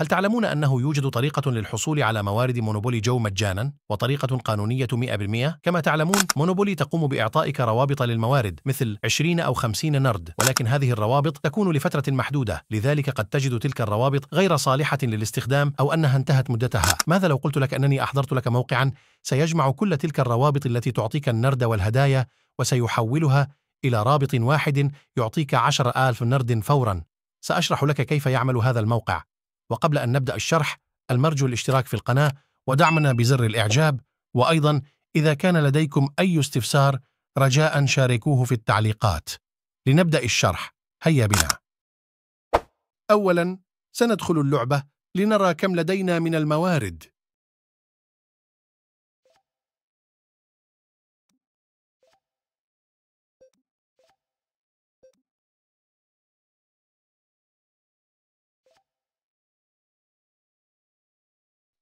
هل تعلمون أنه يوجد طريقة للحصول على موارد مونوبولي جو مجانا وطريقة قانونية 100% كما تعلمون مونوبولي تقوم بإعطائك روابط للموارد مثل 20 أو 50 نرد ولكن هذه الروابط تكون لفترة محدودة لذلك قد تجد تلك الروابط غير صالحة للاستخدام أو أنها انتهت مدتها ماذا لو قلت لك أنني أحضرت لك موقعا سيجمع كل تلك الروابط التي تعطيك النرد والهدايا وسيحولها إلى رابط واحد يعطيك 10 ألف نرد فورا سأشرح لك كيف يعمل هذا الموقع وقبل أن نبدأ الشرح المرجو الاشتراك في القناة ودعمنا بزر الإعجاب وأيضا إذا كان لديكم أي استفسار رجاء شاركوه في التعليقات لنبدأ الشرح هيا بنا أولا سندخل اللعبة لنرى كم لدينا من الموارد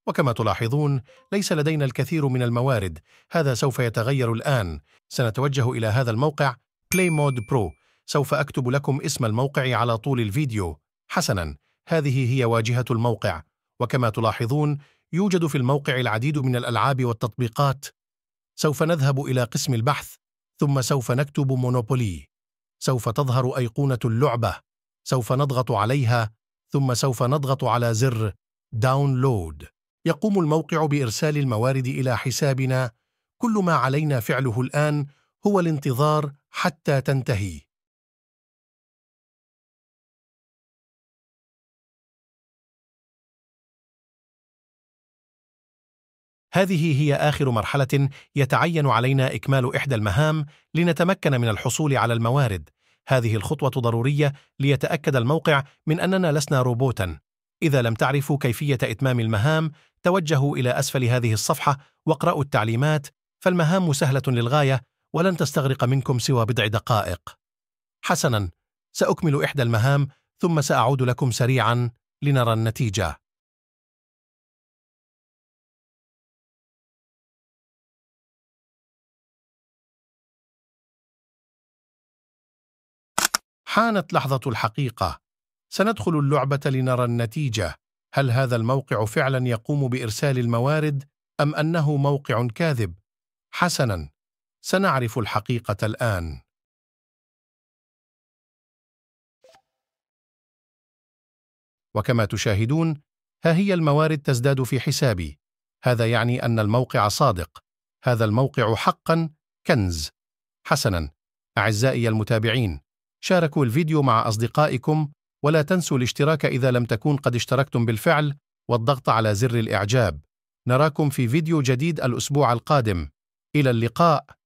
وكما تلاحظون ليس لدينا الكثير من الموارد هذا سوف يتغير الآن سنتوجه إلى هذا الموقع Play Mode Pro سوف أكتب لكم اسم الموقع على طول الفيديو حسناً هذه هي واجهة الموقع وكما تلاحظون يوجد في الموقع العديد من الألعاب والتطبيقات سوف نذهب إلى قسم البحث ثم سوف نكتب مونوبولي سوف تظهر أيقونة اللعبة سوف نضغط عليها ثم سوف نضغط على زر داونلود يقوم الموقع بإرسال الموارد إلى حسابنا كل ما علينا فعله الآن هو الانتظار حتى تنتهي هذه هي آخر مرحلة يتعين علينا إكمال إحدى المهام لنتمكن من الحصول على الموارد. هذه الخطوة ضرورية ليتأكد الموقع من أننا لسنا روبوتاً، إذا لم تعرفوا كيفية إتمام المهام توجهوا إلى أسفل هذه الصفحة واقرأوا التعليمات فالمهام سهلة للغاية ولن تستغرق منكم سوى بضع دقائق حسنا سأكمل إحدى المهام ثم سأعود لكم سريعا لنرى النتيجة حانت لحظة الحقيقة سندخل اللعبة لنرى النتيجة هل هذا الموقع فعلا يقوم بإرسال الموارد أم أنه موقع كاذب؟ حسنا سنعرف الحقيقة الآن وكما تشاهدون ها هي الموارد تزداد في حسابي هذا يعني أن الموقع صادق هذا الموقع حقا كنز حسنا أعزائي المتابعين شاركوا الفيديو مع أصدقائكم ولا تنسوا الاشتراك إذا لم تكون قد اشتركتم بالفعل والضغط على زر الإعجاب نراكم في فيديو جديد الأسبوع القادم إلى اللقاء